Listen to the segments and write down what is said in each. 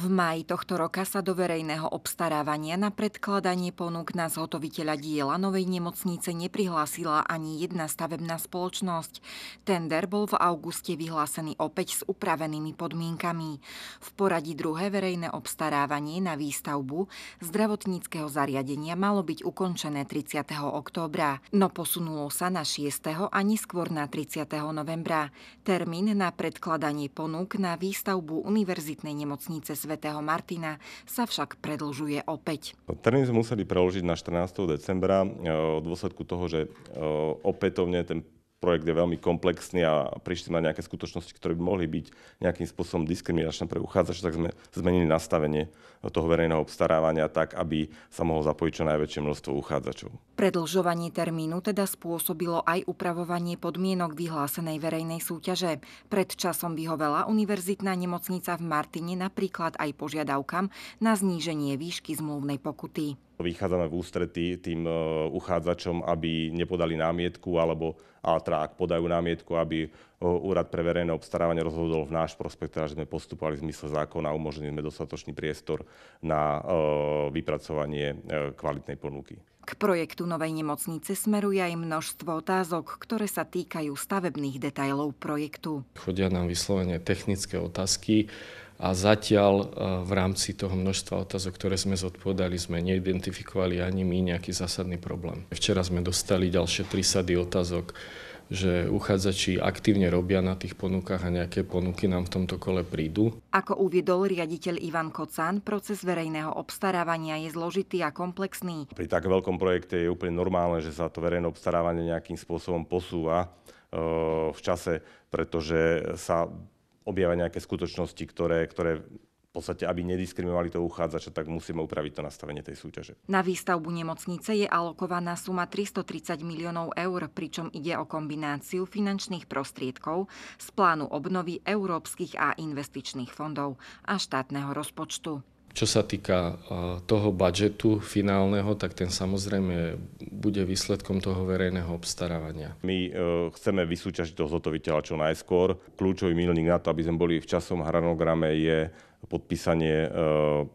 V maji tohto roka sa do verejného obstarávania na predkladanie ponúk na zhotoviteľa diela Novej nemocnice neprihlásila ani jedna stavebná spoločnosť. Tender bol v auguste vyhlásený opäť s upravenými podmienkami. V poradí druhé verejné obstarávanie na výstavbu zdravotníckého zariadenia malo byť ukončené 30. októbra, no posunulo sa na 6. a neskôr na 30. novembra. Termín na predkladanie ponúk na výstavbu Univerzitnej nemocnice svätého Martina sa však predlžuje opäť. Termín sme museli preložiť na 14. decembra e, v dôsledku toho, že e, opätovne ten projekt je veľmi komplexný a prišli na nejaké skutočnosti, ktoré by mohli byť nejakým spôsobom diskriminačné pre uchádzača, tak sme zmenili nastavenie toho verejného obstarávania tak, aby sa mohol zapojiť čo najväčšie množstvo uchádzačov. Predlžovanie termínu teda spôsobilo aj upravovanie podmienok vyhlásenej verejnej súťaže. Pred časom vyhovela univerzitná nemocnica v Martine napríklad aj požiadavkam na zníženie výšky zmluvnej pokuty vychádzame v ústretí tým e, uchádzačom, aby nepodali námietku, alebo teda ak podajú námietku, aby e, Úrad pre verejné obstarávanie rozhodol v náš prospekt, teda, že sme postupovali v zmysle zákona a umožnili sme dostatočný priestor na e, vypracovanie kvalitnej ponuky. K projektu novej nemocnice smeruje aj množstvo otázok, ktoré sa týkajú stavebných detajlov projektu. Chodia nám vyslovene technické otázky, a zatiaľ e, v rámci toho množstva otázok, ktoré sme zodpovedali, sme neidentifikovali ani my nejaký zásadný problém. Včera sme dostali ďalšie tri sady otázok, že uchádzači aktívne robia na tých ponukách a nejaké ponuky nám v tomto kole prídu. Ako uviedol riaditeľ Ivan Kocan, proces verejného obstarávania je zložitý a komplexný. Pri tak veľkom projekte je úplne normálne, že sa to verejné obstarávanie nejakým spôsobom posúva e, v čase, pretože sa objavia nejaké skutočnosti, ktoré, ktoré v podstate, aby nediskriminovali to uchádzača, tak musíme upraviť to nastavenie tej súťaže. Na výstavbu nemocnice je alokovaná suma 330 miliónov eur, pričom ide o kombináciu finančných prostriedkov z plánu obnovy európskych a investičných fondov a štátneho rozpočtu. Čo sa týka eh, toho budžetu finálneho, tak ten samozrejme bude výsledkom toho verejného obstarávania. My eh, chceme vysúťažiť toho zhotoviteľa čo najskôr. Kľúčový milník na to, aby sme boli v časom hranograme, je podpísanie e,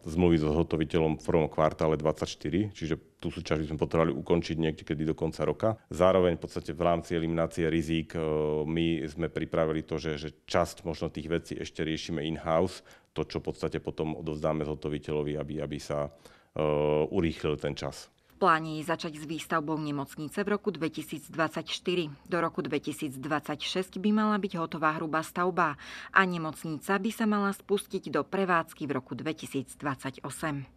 zmluvy so zhotoviteľom v prvom kvartále 24. čiže tú súťaž by sme potrebovali ukončiť niekedy do konca roka. Zároveň v podstate v rámci eliminácie rizík e, my sme pripravili to, že, že časť možno tých vecí ešte riešime in-house, to, čo v podstate potom odovzdáme zhotoviteľovi, aby, aby sa uh, urýchlil ten čas pláne je začať s výstavbou nemocnice v roku 2024. Do roku 2026 by mala byť hotová hrubá stavba a nemocnica by sa mala spustiť do prevádzky v roku 2028.